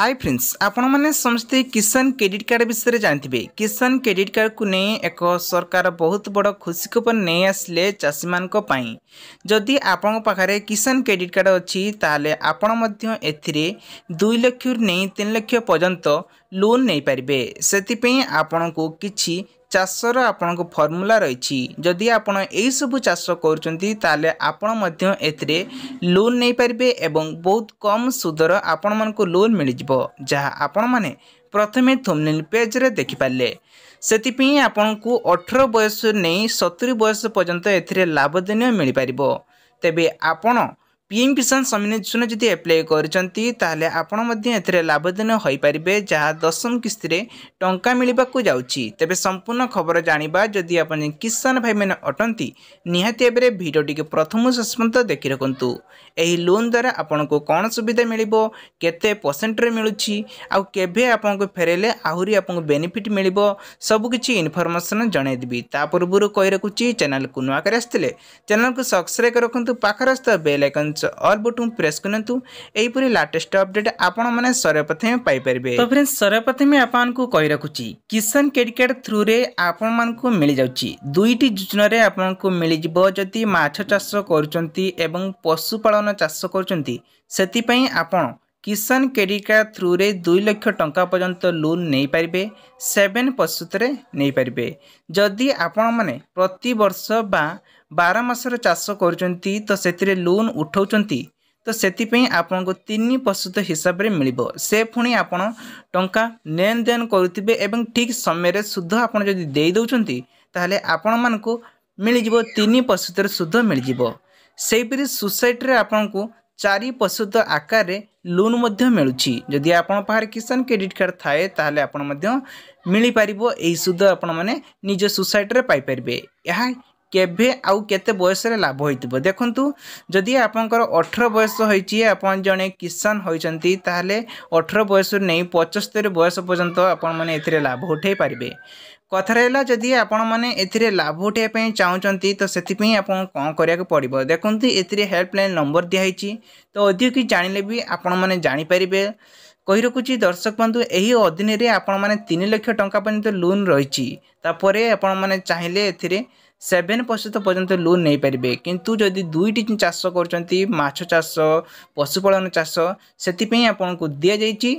hi friends আপনার সমস্তে কিষান credit card বিষয়ে জাঁথে কিষান ক্রেডিট কার্ডক নিয়ে এক সরকার বহুত বড় খুশি খবর নিয়ে আসলে চাষী মানি যদি আপনার পাখে কিষান ক্রেডিট কার্ড অছি তাহলে আপনার এতে দুই লক্ষ নিয়ে তিন লক্ষ পর্যন্ত লোন নেইপারে সেপাই আপনার কিছু ଚାଷର ଆପଣଙ୍କୁ ଫର୍ମୁଲା ରହିଛି ଯଦି ଆପଣ ଏହିସବୁ ଚାଷ କରୁଛନ୍ତି ତାହେଲେ ଆପଣ ମଧ୍ୟ ଏଥିରେ ଲୋନ୍ ନେଇପାରିବେ ଏବଂ ବହୁତ କମ୍ ସୁଧର ଆପଣମାନଙ୍କୁ ଲୋନ୍ ମିଳିଯିବ ଯାହା ଆପଣମାନେ ପ୍ରଥମେ ଥୁମ୍ନିଲ ପେଜ୍ରେ ଦେଖିପାରିଲେ ସେଥିପାଇଁ ଆପଣଙ୍କୁ ଅଠର ବୟସ ନେଇ ସତୁରି ବୟସ ପର୍ଯ୍ୟନ୍ତ ଏଥିରେ ଲାଭଦନୀୟ ମିଳିପାରିବ ତେବେ ଆପଣ পিএম কিষান ସମ୍ମିଳନୀରେ ଯଦି ଆପ୍ଲାଏ କରିଛନ୍ତି ତାହେଲେ ଆପଣ ମଧ୍ୟ ଏଥିରେ ଲାଭଦାନ ହୋଇପାରିବେ ଯାହା ଦଶମ କିସ୍ତିରେ ଟଙ୍କା ମିଳିବାକୁ ଯାଉଛି ତେବେ ସମ୍ପୂର୍ଣ୍ଣ ଖବର ଜାଣିବା ଯଦି ଆପଣ କିଷାନ ଭାଇମାନେ ଅଟନ୍ତି ନିହାତି ଭାବରେ ଭିଡ଼ିଓଟିକୁ ପ୍ରଥମ ଶେଷ ପର୍ଯ୍ୟନ୍ତ ଦେଖି ରଖନ୍ତୁ ଏହି ଲୋନ୍ ଦ୍ୱାରା ଆପଣଙ୍କୁ କ'ଣ ସୁବିଧା ମିଳିବ କେତେ ପରସେଣ୍ଟରେ ମିଳୁଛି ଆଉ କେବେ ଆପଣଙ୍କୁ ଫେରାଇଲେ ଆହୁରି ଆପଣଙ୍କୁ ବେନିଫିଟ୍ ମିଳିବ ସବୁକିଛି ଇନଫର୍ମେସନ୍ ଜଣାଇଦେବି ତା ପୂର୍ବରୁ କହି ରଖୁଛି ଚ୍ୟାନେଲକୁ ନୂଆ କରି ଆସିଥିଲେ ଚ୍ୟାନେଲକୁ ସବସ୍କ୍ରାଇବ୍ ରଖନ୍ତୁ ପାଖରେ ଆସିଥିବା ବେଲ୍ ଆଇକନ୍ ଜିନିଷ ଅଲ୍ ବଟନ୍ ପ୍ରେସ୍ କରନ୍ତୁ ଏହିପରି ଲାଟେଷ୍ଟ ଅପଡେଟ୍ ଆପଣମାନେ ସର୍ବପ୍ରଥମେ ପାଇପାରିବେ ତ ଫ୍ରେଣ୍ଡ ସର୍ବପ୍ରଥମେ ଆପଣଙ୍କୁ କହି ରଖୁଛି କିଷାନ କ୍ରେଡିଟ୍ କାର୍ଡ଼ ଥ୍ରୁରେ ଆପଣମାନଙ୍କୁ ମିଳିଯାଉଛି ଦୁଇଟି ଯୋଜନାରେ ଆପଣଙ୍କୁ ମିଳିଯିବ ଯଦି ମାଛ ଚାଷ କରୁଛନ୍ତି ଏବଂ ପଶୁପାଳନ ଚାଷ କରୁଛନ୍ତି ସେଥିପାଇଁ ଆପଣ କିଷାନ କ୍ରେଡିଟ୍ କାର୍ଡ଼ ଥ୍ରୁରେ ଦୁଇ ଲକ୍ଷ ଟଙ୍କା ପର୍ଯ୍ୟନ୍ତ ଲୋନ୍ ନେଇପାରିବେ ସେଭେନ୍ ପ୍ରତିଶତରେ ନେଇପାରିବେ ଯଦି ଆପଣମାନେ ପ୍ରତିବର୍ଷ ବା ବାର ମାସର ଚାଷ କରୁଛନ୍ତି ତ ସେଥିରେ ଲୋନ୍ ଉଠାଉଛନ୍ତି ତ ସେଥିପାଇଁ ଆପଣଙ୍କୁ ତିନି ପ୍ରତିଶତ ହିସାବରେ ମିଳିବ ସେ ପୁଣି ଆପଣ ଟଙ୍କା ନେନ୍ ଦେନ୍ କରୁଥିବେ ଏବଂ ଠିକ୍ ସମୟରେ ସୁଧ ଆପଣ ଯଦି ଦେଇ ଦେଉଛନ୍ତି ତାହେଲେ ଆପଣମାନଙ୍କୁ ମିଳିଯିବ ତିନି ପ୍ରତିଶତର ସୁଧ ମିଳିଯିବ ସେହିପରି ସୋସାଇଟିରେ ଆପଣଙ୍କୁ ଚାରି ପ୍ରତିଶତ ଆକାରରେ ଲୋନ୍ ମଧ୍ୟ ମିଳୁଛି ଯଦି ଆପଣ ପାଖରେ କିଷାନ କ୍ରେଡ଼ିଟ୍ କାର୍ଡ଼ ଥାଏ ତାହେଲେ ଆପଣ ମଧ୍ୟ ମିଳିପାରିବ ଏହି ସୁଧ ଆପଣମାନେ ନିଜ ସୋସାଇଟିରେ ପାଇପାରିବେ ଏହା কেবে আউ কেতে বয়সরে লাভ হয়ে দেখুন যদি আপনার অঠর বয়স হয়েছি আপনার জন কিষান হয়েছেন তাহলে অঠর বয়সর নেই পঁচস্তরি বয়স পর্যন্ত আপনার মানে এতে লাভ উঠাই পারবে কথা রহলা যদি আপনার মানে এতে লাভ উঠাইপা চাহুমান তো সেপি আপনার কম করা পড়ব দেখুন এতে হেল্পলাইন নম্বর দিয়েছি তো অধিক জাঁলে বি আপনার মানে জাঁপারে কই রকুছি দর্শক বন্ধু এই অধীনে আপনার মানে তিন লক্ষ টঙ্কা পর্যন্ত লোন রয়েছে তাপরে আপনার মানে চাইলে এতে ସେଭେନ୍ ପ୍ରତିଶତ ପର୍ଯ୍ୟନ୍ତ ଲୋନ୍ ନେଇପାରିବେ କିନ୍ତୁ ଯଦି ଦୁଇଟି ଚାଷ କରୁଛନ୍ତି ମାଛ ଚାଷ ପଶୁପାଳନ ଚାଷ ସେଥିପାଇଁ ଆପଣଙ୍କୁ ଦିଆଯାଇଛି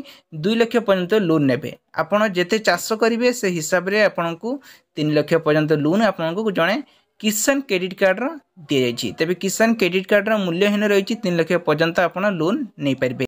ଦୁଇ ଲକ୍ଷ ପର୍ଯ୍ୟନ୍ତ ଲୋନ୍ ନେବେ ଆପଣ ଯେତେ ଚାଷ କରିବେ ସେ ହିସାବରେ ଆପଣଙ୍କୁ ତିନି ଲକ୍ଷ ପର୍ଯ୍ୟନ୍ତ ଲୋନ୍ ଆପଣଙ୍କୁ ଜଣେ କିଷାନ କ୍ରେଡ଼ିଟ୍ କାର୍ଡ଼ର ଦିଆଯାଇଛି ତେବେ କିଷାନ କ୍ରେଡ଼ିଟ୍ କାର୍ଡ଼ର ମୂଲ୍ୟହୀନ ରହିଛି ତିନି ଲକ୍ଷ ପର୍ଯ୍ୟନ୍ତ ଆପଣ ଲୋନ୍ ନେଇପାରିବେ